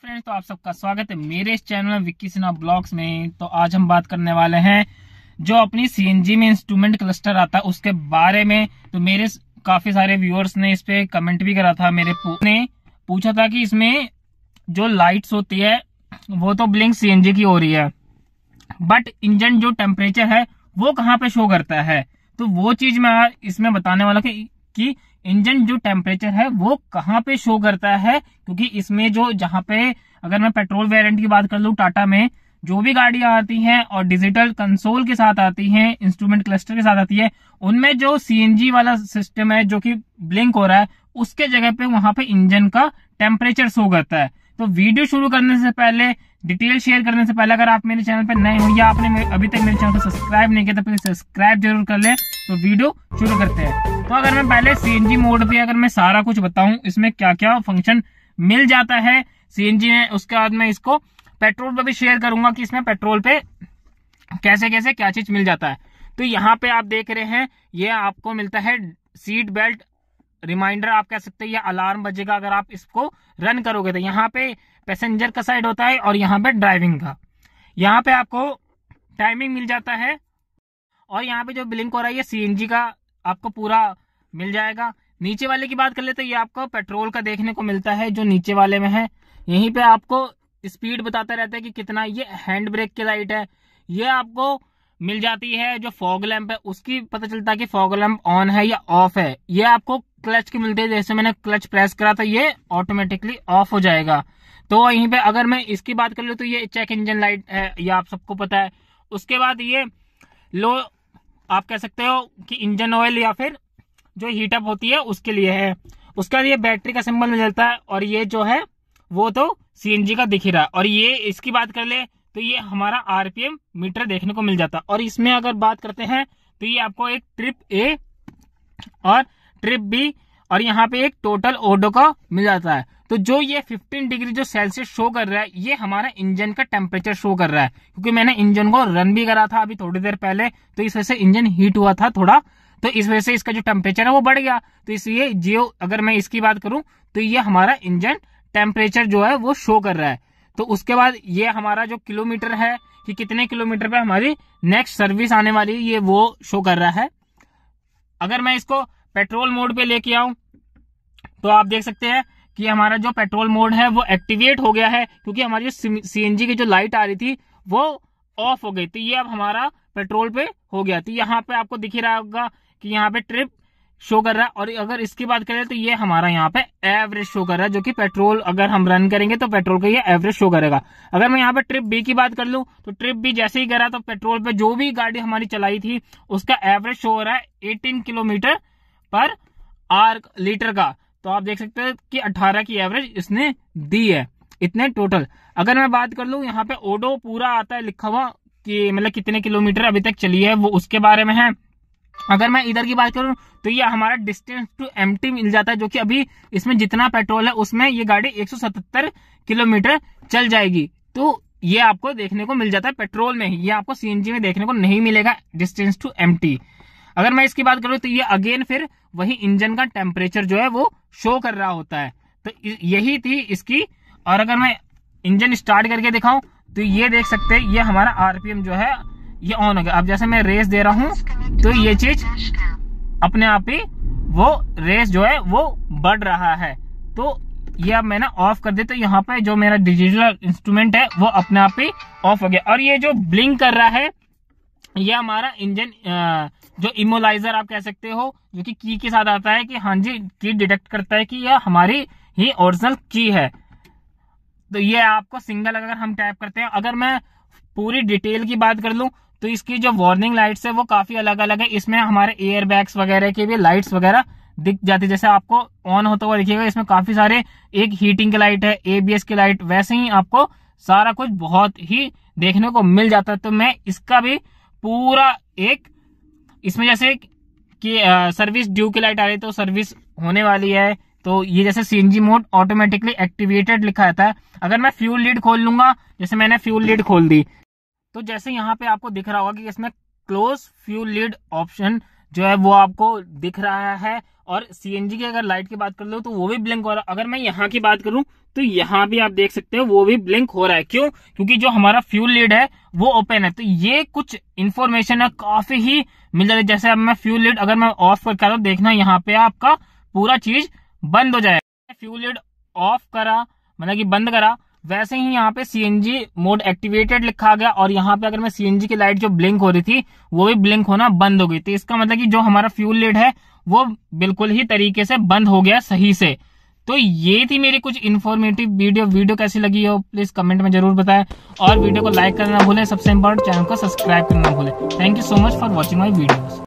friends तो आप सबका स्वागत है मेरे इस चैनल विक्की सिन्हा ब्लॉग्स में तो आज हम बात करने वाले हैं जो अपनी सीएनजी में इंस्ट्रूमेंट क्लस्टर आता है उसके बारे में तो मेरे काफी सारे व्यूअर्स ने इस पे कमेंट भी करा था मेरे ने पूछा था कि इसमें जो लाइट्स होती है वो तो ब्लिंक सीएनजी की हो रही है बट इंजन जो टेम्परेचर है वो कहाँ पे शो करता है तो वो चीज मैं इसमें बताने वाला की कि इंजन जो टेम्परेचर है वो कहाँ पे शो करता है क्योंकि इसमें जो जहाँ पे अगर मैं पेट्रोल वेरिएंट की बात कर लू टाटा में जो भी गाड़ियां आती हैं और डिजिटल कंसोल के साथ आती हैं इंस्ट्रूमेंट क्लस्टर के साथ आती है उनमें जो सीएनजी वाला सिस्टम है जो कि ब्लिंक हो रहा है उसके जगह पे वहां पे इंजन का टेम्परेचर शो करता है तो वीडियो शुरू करने से पहले डिटेल शेयर करने से पहले अगर आप मेरे चैनल पर नए हो या आपने अभी तक मेरे चैनल को सब्सक्राइब नहीं किया तो प्लीज सब्सक्राइब जरूर कर ले तो वीडियो शुरू करते हैं तो अगर मैं पहले सी मोड पे अगर मैं सारा कुछ बताऊं इसमें क्या क्या फंक्शन मिल जाता है सीएनजी में उसके बाद में इसको पेट्रोल पे भी शेयर करूंगा कि इसमें पेट्रोल पे कैसे कैसे क्या चीज मिल जाता है तो यहाँ पे आप देख रहे हैं ये आपको मिलता है सीट बेल्ट रिमाइंडर आप कह सकते हैं या अलार्म बजेगा अगर आप इसको रन करोगे तो यहाँ पे पैसेंजर का साइड होता है और यहाँ पे ड्राइविंग का यहाँ पे आपको टाइमिंग मिल जाता है और यहाँ पे जो ब्लिंक हो रहा है ये सीएनजी का आपको पूरा मिल जाएगा नीचे वाले की बात कर लेते तो ये आपको पेट्रोल का देखने को मिलता है जो नीचे वाले में है यहीं पे आपको स्पीड बताता रहता है कि कितना ये हैंड ब्रेक की लाइट है ये आपको मिल जाती है जो फॉग लैम्प है उसकी पता चलता है कि फॉग लैम्प ऑन है या ऑफ है ये आपको क्लच की मिलती है जैसे मैंने क्लच प्रेस करा तो ये ऑटोमेटिकली ऑफ हो जाएगा तो यहीं पे अगर मैं इसकी बात कर लू तो ये चेक इंजन लाइट है ये आप सबको पता है उसके बाद ये लो आप कह सकते हो कि इंजन ऑयल या फिर जो हीटअप होती है उसके लिए है उसके बाद ये बैटरी का सिंबल मिल जाता है और ये जो है वो तो सीएनजी का दिख ही रहा और ये इसकी बात कर ले तो ये हमारा आरपीएम मीटर देखने को मिल जाता है और इसमें अगर बात करते हैं तो ये आपको एक ट्रिप ए और ट्रिप बी और यहाँ पे एक टोटल ओडो का मिल जाता है तो जो ये 15 डिग्री जो सेल्सियस शो कर रहा है ये हमारा इंजन का टेम्परेचर शो कर रहा है क्योंकि मैंने इंजन को रन भी करा था अभी थोड़ी देर पहले तो इस वजह से इंजन हीट हुआ था थोड़ा तो इस वजह से इसका जो टेम्परेचर है वो बढ़ गया तो इसलिए जियो अगर मैं इसकी बात करूं तो ये हमारा इंजन टेम्परेचर जो है वो शो कर रहा है तो उसके बाद ये हमारा जो किलोमीटर है कि कितने किलोमीटर पे हमारी नेक्स्ट सर्विस आने वाली ये वो शो कर रहा है अगर मैं इसको पेट्रोल मोड पे लेके आऊं तो आप देख सकते हैं कि हमारा जो पेट्रोल मोड है वो एक्टिवेट हो गया है क्योंकि हमारी जो सी की जो लाइट आ रही थी वो ऑफ हो गई तो ये अब हमारा पेट्रोल पे हो गया तो यहाँ पे आपको दिख ही रहा होगा कि यहाँ पे ट्रिप शो कर रहा है और अगर इसकी बात करें तो ये हमारा यहाँ पे एवरेज शो कर रहा है जो कि पेट्रोल अगर हम रन करेंगे तो पेट्रोल का ये एवरेज शो करेगा अगर मैं यहाँ पे ट्रिप बी की बात कर लूँ तो ट्रिप बी जैसे ही करा तो पेट्रोल पे जो भी गाड़ी हमारी चलाई थी उसका एवरेज शो हो रहा है एटीन किलोमीटर पर आर लीटर का तो आप देख सकते हो कि अट्ठारह की एवरेज इसने दी है इतने टोटल अगर मैं बात कर लू यहाँ पे ओडो पूरा आता है लिखा हुआ कि मतलब कितने किलोमीटर अभी तक चली है वो उसके बारे में है अगर मैं इधर की बात करूं तो ये हमारा डिस्टेंस टू एम मिल जाता है जो कि अभी इसमें जितना पेट्रोल है उसमें ये गाड़ी 177 किलोमीटर चल जाएगी तो ये आपको देखने को मिल जाता है पेट्रोल में ही ये आपको सीएनजी में देखने को नहीं मिलेगा डिस्टेंस टू एम अगर मैं इसकी बात करूं तो ये अगेन फिर वही इंजन का टेम्परेचर जो है वो शो कर रहा होता है तो यही थी इसकी और अगर मैं इंजन स्टार्ट करके दिखाऊं तो ये देख सकते हैं ये हमारा आरपीएम जो है ये ऑन हो गया अब जैसे मैं रेस दे रहा हूँ तो ये चीज अपने आप ही वो रेस जो है वो बढ़ रहा है तो ये अब मैंने ऑफ कर दिया तो यहाँ पे जो मेरा डिजिटल इंस्ट्रूमेंट है वो अपने आप ही ऑफ हो गया और ये जो ब्लिंक कर रहा है ये हमारा इंजन जो इमोलाइजर आप कह सकते हो जो कि की के साथ आता है कि हाँ जी की डिटेक्ट करता है कि यह हमारी ही ओरिजिनल की है तो ये आपको सिंगल अगर हम टाइप करते हैं अगर मैं पूरी डिटेल की बात कर लू तो इसकी जो वार्निंग लाइट्स है वो काफी अलग अलग है इसमें हमारे एयर बैग्स वगैरह की भी लाइट्स वगैरह दिख जाती है जैसे आपको ऑन होता हुआ दिखेगा इसमें काफी सारे एक हीटिंग की लाइट है एबीएस की लाइट वैसे ही आपको सारा कुछ बहुत ही देखने को मिल जाता है तो मैं इसका भी पूरा एक इसमें जैसे कि सर्विस ड्यू की लाइट आ रही है तो सर्विस होने वाली है तो ये जैसे सीएनजी मोड ऑटोमेटिकली एक्टिवेटेड लिखा रहता है अगर मैं फ्यूल लीड खोल लूंगा जैसे मैंने फ्यूल लीड खोल दी तो जैसे यहाँ पे आपको दिख रहा होगा कि इसमें क्लोज फ्यूल लीड ऑप्शन जो है वो आपको दिख रहा है और सीएनजी की अगर लाइट की बात कर लो तो वो भी ब्लिंक हो रहा है अगर मैं यहाँ की बात करूं तो यहाँ भी आप देख सकते हो वो भी ब्लिंक हो रहा है क्यों क्योंकि जो हमारा फ्यूल लीड है वो ओपन है तो ये कुछ इन्फॉर्मेशन है काफी ही मिल जाती है जैसे अब मैं फ्यूल लीड अगर मैं ऑफ कर रहा हूँ देखना यहाँ पे आपका पूरा चीज बंद हो जाएगा फ्यूल लीड ऑफ करा मतलब की बंद करा वैसे ही यहाँ पे सीएनजी मोड एक्टिवेटेड लिखा गया और यहाँ पे अगर मैं सीएनजी की लाइट जो ब्लिंक हो रही थी वो भी ब्लिंक होना बंद हो गई थी इसका मतलब कि जो हमारा फ्यूल लेड है वो बिल्कुल ही तरीके से बंद हो गया सही से तो ये थी मेरी कुछ इन्फॉर्मेटिव वीडियो वीडियो कैसी लगी हो प्लीज कमेंट में जरूर बताएं और वीडियो को लाइक करना भूलें सबसे इंपॉर्टेंट चैनल को सब्सक्राइब करना भूलें thank you so much for watching my video